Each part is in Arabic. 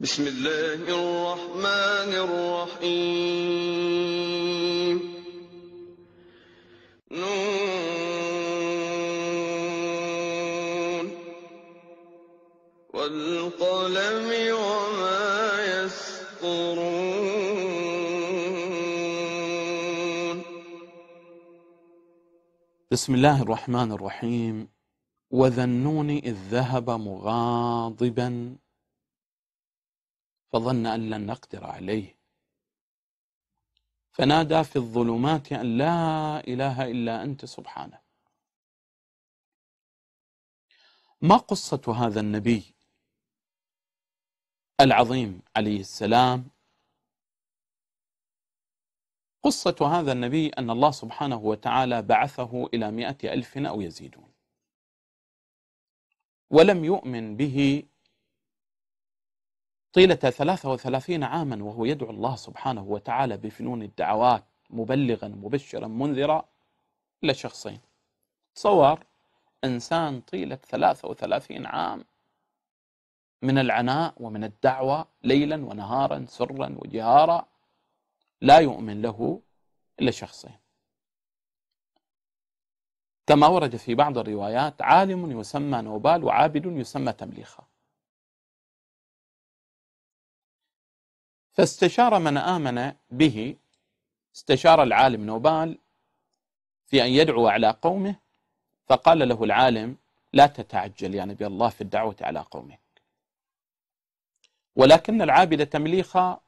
بسم الله الرحمن الرحيم نون والقلم وما يسطرون بسم الله الرحمن الرحيم وذا النون إذ ذهب مغاضبا فظن أن لن نقدر عليه فنادى في الظلمات أن لا إله إلا أنت سبحانك ما قصة هذا النبي العظيم عليه السلام قصة هذا النبي أن الله سبحانه وتعالى بعثه إلى مئة ألف أو يزيدون ولم يؤمن به طيلة 33 عاما وهو يدعو الله سبحانه وتعالى بفنون الدعوات مبلغا مبشرا منذرا إلى شخصين تصور إنسان طيلة 33 عام من العناء ومن الدعوة ليلا ونهارا سرا وجهارا لا يؤمن له إلا شخصين كما ورد في بعض الروايات عالم يسمى نوبال وعابد يسمى تمليخه فاستشار من آمن به استشار العالم نوبال في أن يدعو على قومه فقال له العالم لا تتعجل يا نبي الله في الدعوة على قومك ولكن العابد تمليخا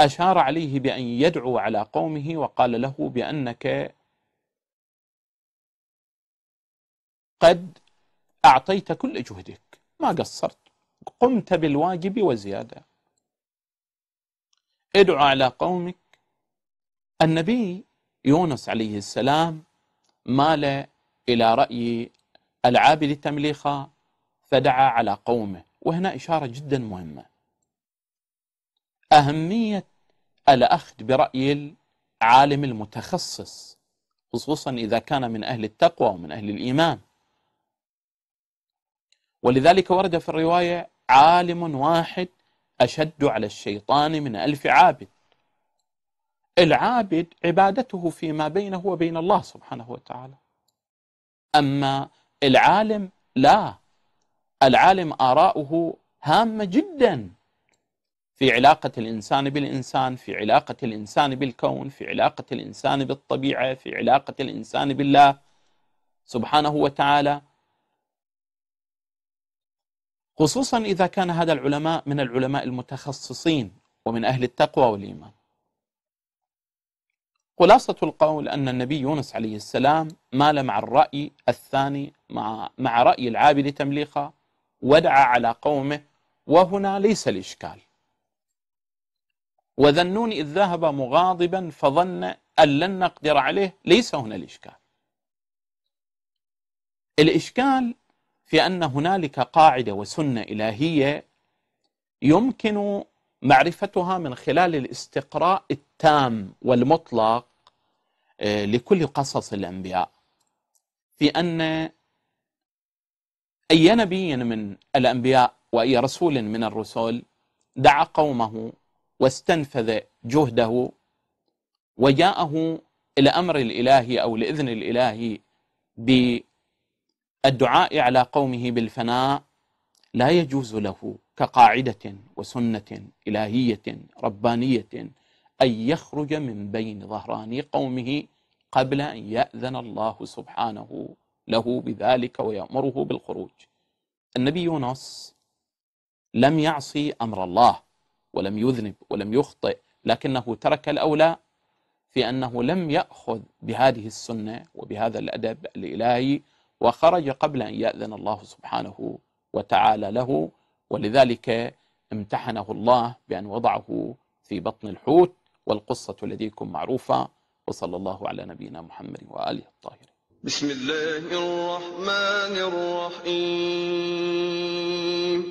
أشار عليه بأن يدعو على قومه وقال له بأنك قد أعطيت كل جهدك ما قصرت قمت بالواجب وزيادة ادعو على قومك النبي يونس عليه السلام مال إلى رأي العابد التمليخة فدعا على قومه وهنا إشارة جدا مهمة أهمية الأخذ برأي العالم المتخصص خصوصا إذا كان من أهل التقوى ومن أهل الإيمان ولذلك ورد في الرواية عالم واحد أشد على الشيطان من ألف عابد العابد عبادته فيما بينه وبين الله سبحانه وتعالى أما العالم لا العالم آراؤه هامة جدا في علاقة الإنسان بالإنسان في علاقة الإنسان بالكون في علاقة الإنسان بالطبيعة في علاقة الإنسان بالله سبحانه وتعالى خصوصا إذا كان هذا العلماء من العلماء المتخصصين ومن أهل التقوى والإيمان خلاصة القول أن النبي يونس عليه السلام مال مع الرأي الثاني مع, مع رأي العابد تمليقا ودعا على قومه وهنا ليس الإشكال وذنون إذ ذهب مغاضبا فظن أن لن نقدر عليه ليس هنا الإشكال الإشكال في أن هنالك قاعدة وسنة إلهية يمكن معرفتها من خلال الاستقراء التام والمطلق آه، لكل قصص الأنبياء في أن أي نبي من الأنبياء وأي رسول من الرسل دعا قومه واستنفذ جهده وجاءه الأمر الإلهي أو الإذن الإلهي الدعاء على قومه بالفناء لا يجوز له كقاعدة وسنة إلهية ربانية أن يخرج من بين ظهران قومه قبل أن يأذن الله سبحانه له بذلك ويأمره بالخروج النبي يونس لم يعصي أمر الله ولم يذنب ولم يخطئ لكنه ترك الأولى في أنه لم يأخذ بهذه السنة وبهذا الأدب الإلهي وخرج قبل أن يأذن الله سبحانه وتعالى له ولذلك امتحنه الله بأن وضعه في بطن الحوت والقصة لديكم معروفة وصلى الله على نبينا محمد وآله الطاهرين بسم الله الرحمن الرحيم